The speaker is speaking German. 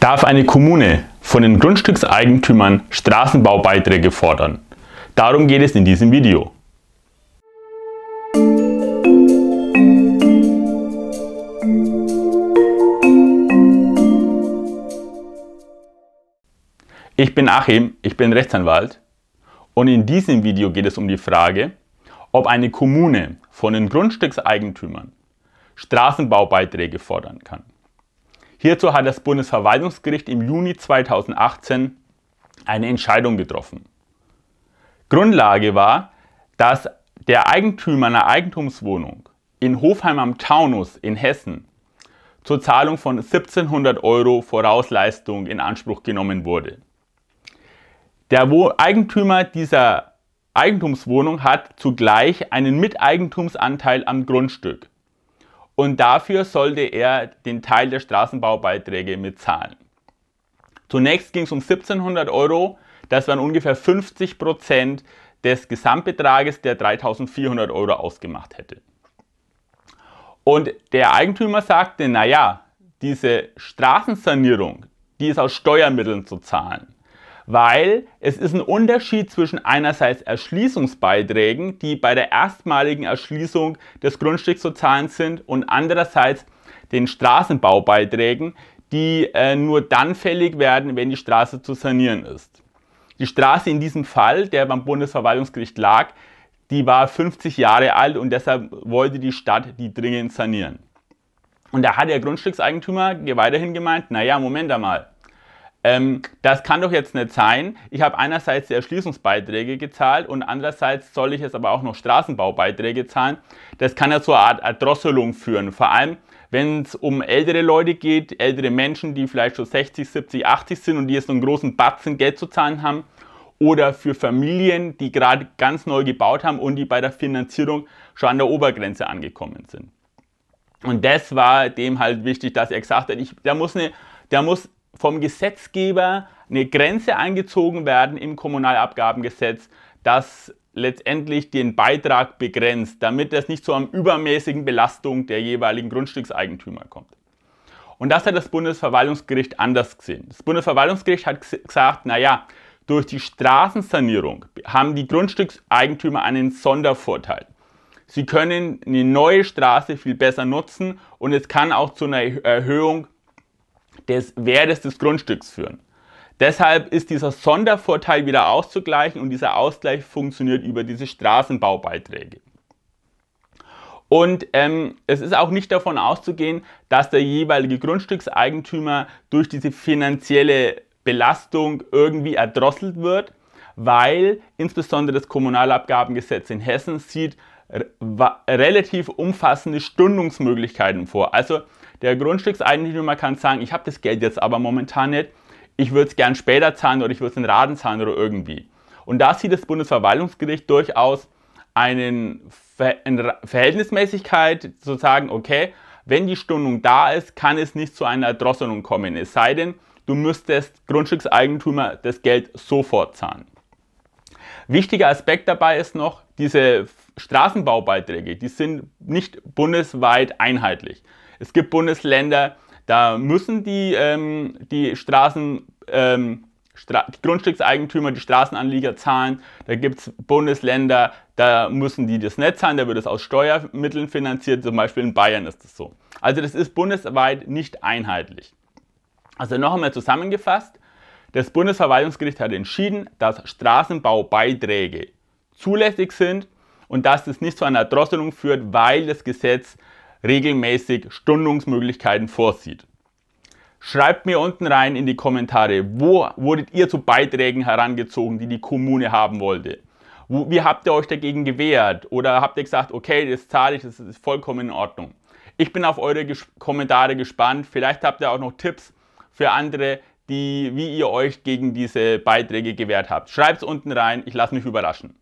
Darf eine Kommune von den Grundstückseigentümern Straßenbaubeiträge fordern? Darum geht es in diesem Video. Ich bin Achim, ich bin Rechtsanwalt und in diesem Video geht es um die Frage, ob eine Kommune von den Grundstückseigentümern Straßenbaubeiträge fordern kann. Hierzu hat das Bundesverwaltungsgericht im Juni 2018 eine Entscheidung getroffen. Grundlage war, dass der Eigentümer einer Eigentumswohnung in Hofheim am Taunus in Hessen zur Zahlung von 1700 Euro Vorausleistung in Anspruch genommen wurde. Der Eigentümer dieser Eigentumswohnung hat zugleich einen Miteigentumsanteil am Grundstück und dafür sollte er den Teil der Straßenbaubeiträge mitzahlen. Zunächst ging es um 1700 Euro, das waren ungefähr 50 Prozent des Gesamtbetrages, der 3400 Euro ausgemacht hätte. Und der Eigentümer sagte, naja, diese Straßensanierung, die ist aus Steuermitteln zu zahlen weil es ist ein Unterschied zwischen einerseits Erschließungsbeiträgen, die bei der erstmaligen Erschließung des Grundstücks zu zahlen sind, und andererseits den Straßenbaubeiträgen, die äh, nur dann fällig werden, wenn die Straße zu sanieren ist. Die Straße in diesem Fall, der beim Bundesverwaltungsgericht lag, die war 50 Jahre alt und deshalb wollte die Stadt die dringend sanieren. Und da hat der Grundstückseigentümer weiterhin gemeint, naja, Moment einmal, ähm, das kann doch jetzt nicht sein. Ich habe einerseits die Erschließungsbeiträge gezahlt und andererseits soll ich jetzt aber auch noch Straßenbaubeiträge zahlen. Das kann ja zu einer Art Erdrosselung führen. Vor allem, wenn es um ältere Leute geht, ältere Menschen, die vielleicht schon 60, 70, 80 sind und die jetzt einen großen Batzen Geld zu zahlen haben. Oder für Familien, die gerade ganz neu gebaut haben und die bei der Finanzierung schon an der Obergrenze angekommen sind. Und das war dem halt wichtig, dass er gesagt hat, ich, da muss eine Der muss vom Gesetzgeber eine Grenze eingezogen werden im Kommunalabgabengesetz, das letztendlich den Beitrag begrenzt, damit es nicht zu einer übermäßigen Belastung der jeweiligen Grundstückseigentümer kommt. Und das hat das Bundesverwaltungsgericht anders gesehen. Das Bundesverwaltungsgericht hat gesagt, naja, durch die Straßensanierung haben die Grundstückseigentümer einen Sondervorteil. Sie können eine neue Straße viel besser nutzen und es kann auch zu einer Erhöhung des Wertes des Grundstücks führen. Deshalb ist dieser Sondervorteil wieder auszugleichen und dieser Ausgleich funktioniert über diese Straßenbaubeiträge. Und ähm, es ist auch nicht davon auszugehen, dass der jeweilige Grundstückseigentümer durch diese finanzielle Belastung irgendwie erdrosselt wird, weil insbesondere das Kommunalabgabengesetz in Hessen sieht relativ umfassende Stundungsmöglichkeiten vor. Also der Grundstückseigentümer kann sagen, ich habe das Geld jetzt aber momentan nicht, ich würde es gern später zahlen oder ich würde es in Raten zahlen oder irgendwie. Und da sieht das Bundesverwaltungsgericht durchaus eine Verhältnismäßigkeit zu sagen, okay, wenn die Stundung da ist, kann es nicht zu einer Drosselung kommen, es sei denn, du müsstest Grundstückseigentümer das Geld sofort zahlen. Wichtiger Aspekt dabei ist noch, diese Straßenbaubeiträge, die sind nicht bundesweit einheitlich. Es gibt Bundesländer, da müssen die, ähm, die Straßen... Ähm, die Grundstückseigentümer, die Straßenanlieger zahlen. Da gibt es Bundesländer, da müssen die das Netz zahlen, da wird es aus Steuermitteln finanziert, zum Beispiel in Bayern ist das so. Also das ist bundesweit nicht einheitlich. Also noch einmal zusammengefasst, das Bundesverwaltungsgericht hat entschieden, dass Straßenbaubeiträge zulässig sind und dass es nicht zu einer Drosselung führt, weil das Gesetz regelmäßig Stundungsmöglichkeiten vorsieht. Schreibt mir unten rein in die Kommentare, wo wurdet ihr zu Beiträgen herangezogen, die die Kommune haben wollte? Wie habt ihr euch dagegen gewehrt? Oder habt ihr gesagt, okay, das zahle ich, das ist vollkommen in Ordnung? Ich bin auf eure Kommentare gespannt. Vielleicht habt ihr auch noch Tipps für andere die, wie ihr euch gegen diese Beiträge gewehrt habt. Schreibt es unten rein, ich lasse mich überraschen.